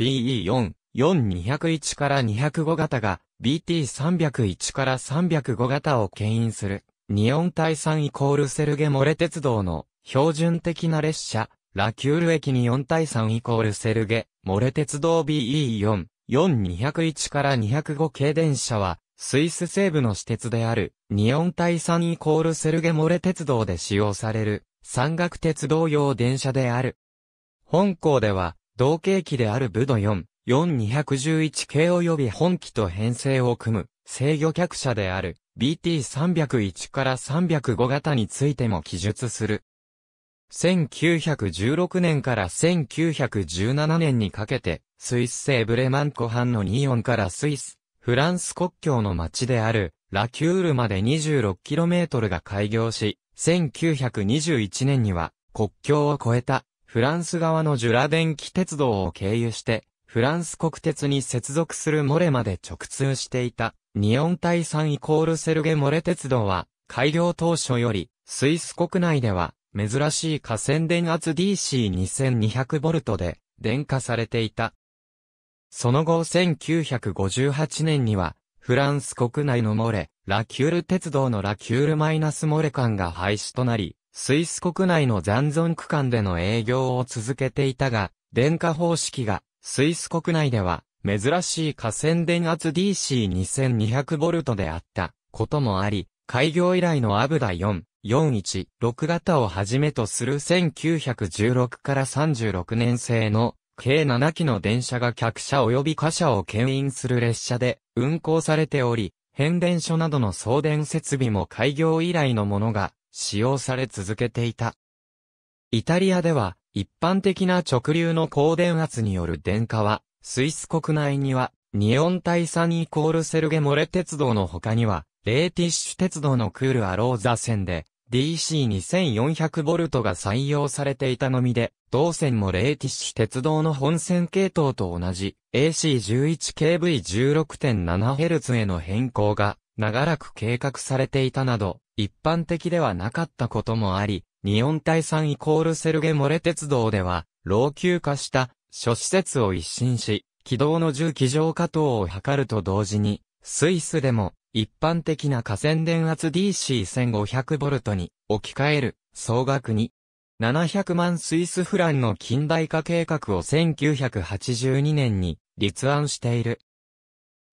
BE4、4201から205型が BT301 から305型を牽引する、ニオン対3イコールセルゲモレ鉄道の標準的な列車、ラキュール駅に4対3イコールセルゲ、モレ鉄道 BE4、4201から205系電車は、スイス西部の私鉄である、ニオン対3イコールセルゲモレ鉄道で使用される、山岳鉄道用電車である。本校では、同系機であるブド4、4211系及び本機と編成を組む制御客車である BT301 から305型についても記述する。1916年から1917年にかけて、スイス製ブレマン湖畔のニオンからスイス、フランス国境の町である、ラキュールまで 26km が開業し、1921年には国境を越えたフランス側のジュラ電気鉄道を経由して、フランス国鉄に接続するモレまで直通していた、ニオン対3イコールセルゲモレ鉄道は、開業当初より、スイス国内では、珍しい河川電圧 DC2200V で、電化されていた。その後1958年には、フランス国内のモレ、ラキュール鉄道のラキュールマイナスモレ間が廃止となり、スイス国内の残存区間での営業を続けていたが、電化方式が、スイス国内では、珍しい河川電圧 DC2200V であったこともあり、開業以来のアブダ4、416型をはじめとする1916から36年製の計7機の電車が客車及び貨車を牽引する列車で運行されており、変電所などの送電設備も開業以来のものが使用され続けていた。イタリアでは、一般的な直流の高電圧による電化は、スイス国内には、ニオン対ニーコールセルゲモレ鉄道の他には、レーティッシュ鉄道のクールアローザ線で、DC2400 ボルトが採用されていたのみで、同線もレーティッシュ鉄道の本線系統と同じ AC11KV16.7Hz への変更が長らく計画されていたなど、一般的ではなかったこともあり、日本対3イコールセルゲモレ鉄道では、老朽化した諸施設を一新し、軌道の重機上加等を図ると同時に、スイスでも一般的な河川電圧 DC1500V に置き換える総額に700万スイスフランの近代化計画を1982年に立案している。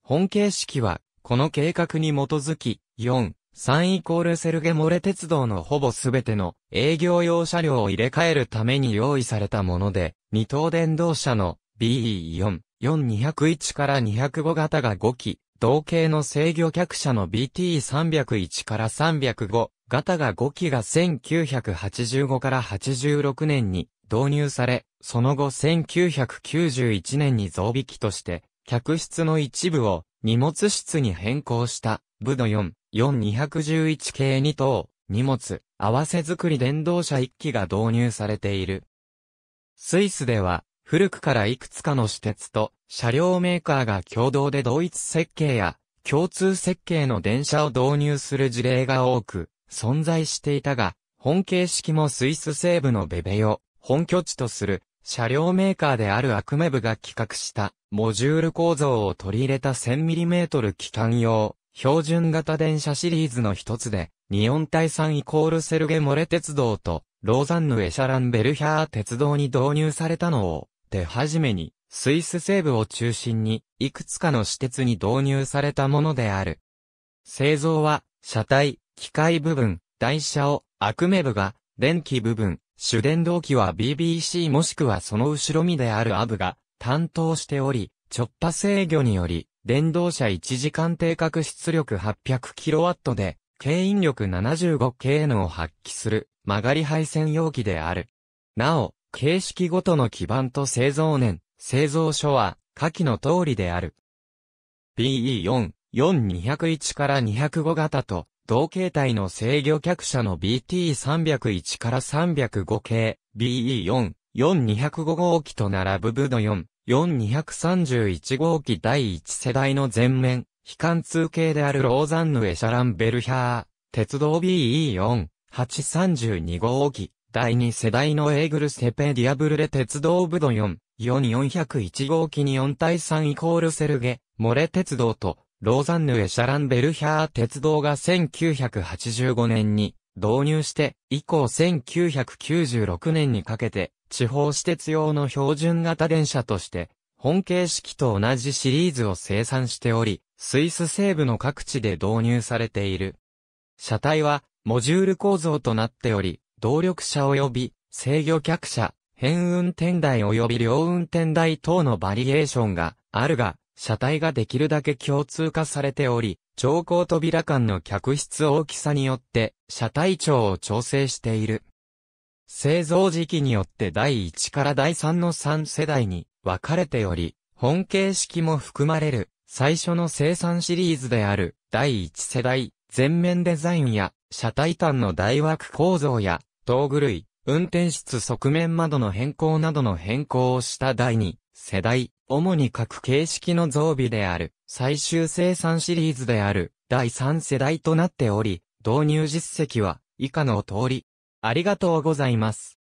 本形式はこの計画に基づき、4、3イコールセルゲモレ鉄道のほぼすべての営業用車両を入れ替えるために用意されたもので、二等電動車の BE4、4201から205型が5機、同型の制御客車の BT301 から305型が5機が1985から86年に導入され、その後1991年に増備機として、客室の一部を荷物室に変更した、ブド4、4211系2等、荷物、合わせ作り電動車1機が導入されている。スイスでは、古くからいくつかの私鉄と車両メーカーが共同で同一設計や共通設計の電車を導入する事例が多く存在していたが、本形式もスイス西部のベベヨ、本拠地とする車両メーカーであるアクメブが企画したモジュール構造を取り入れた 1000mm 機関用標準型電車シリーズの一つで、ニオン対3イコールセルゲモレ鉄道とローザンヌ・エシャラン・ベルヒャー鉄道に導入されたのを、手始めに、スイス西部を中心に、いくつかの施設に導入されたものである。製造は、車体、機械部分、台車を、アクメブが、電気部分、主伝動機は BBC もしくはその後ろ身であるアブが担当しており、直波制御により、電動車1時間定格出力 800kW で、牽引力 75K n を発揮する曲がり配線容器である。なお、形式ごとの基板と製造年、製造所は、下記の通りである。PE4、4201から205型と、同形態の制御客車の BT301 から305系 BE4、4205号機と並ぶブド4、4231号機第1世代の全面、非貫通系であるローザンヌ・エシャラン・ベルヒャー、鉄道 BE4、832号機、第2世代のエーグル・セペディアブルレ鉄道ブド4、4401号機に4対3イコールセルゲ、モレ鉄道と、ローザンヌエシャランベルヒャー鉄道が1985年に導入して、以降1996年にかけて、地方私鉄用の標準型電車として、本形式と同じシリーズを生産しており、スイス西部の各地で導入されている。車体は、モジュール構造となっており、動力車及び制御客車、変運転台及び両運転台等のバリエーションがあるが、車体ができるだけ共通化されており、超高扉間の客室大きさによって車体長を調整している。製造時期によって第1から第3の3世代に分かれており、本形式も含まれる最初の生産シリーズである第1世代、全面デザインや車体端の大枠構造や道具類、運転室側面窓の変更などの変更をした第2世代、主に各形式の増備である、最終生産シリーズである、第3世代となっており、導入実績は、以下の通り。ありがとうございます。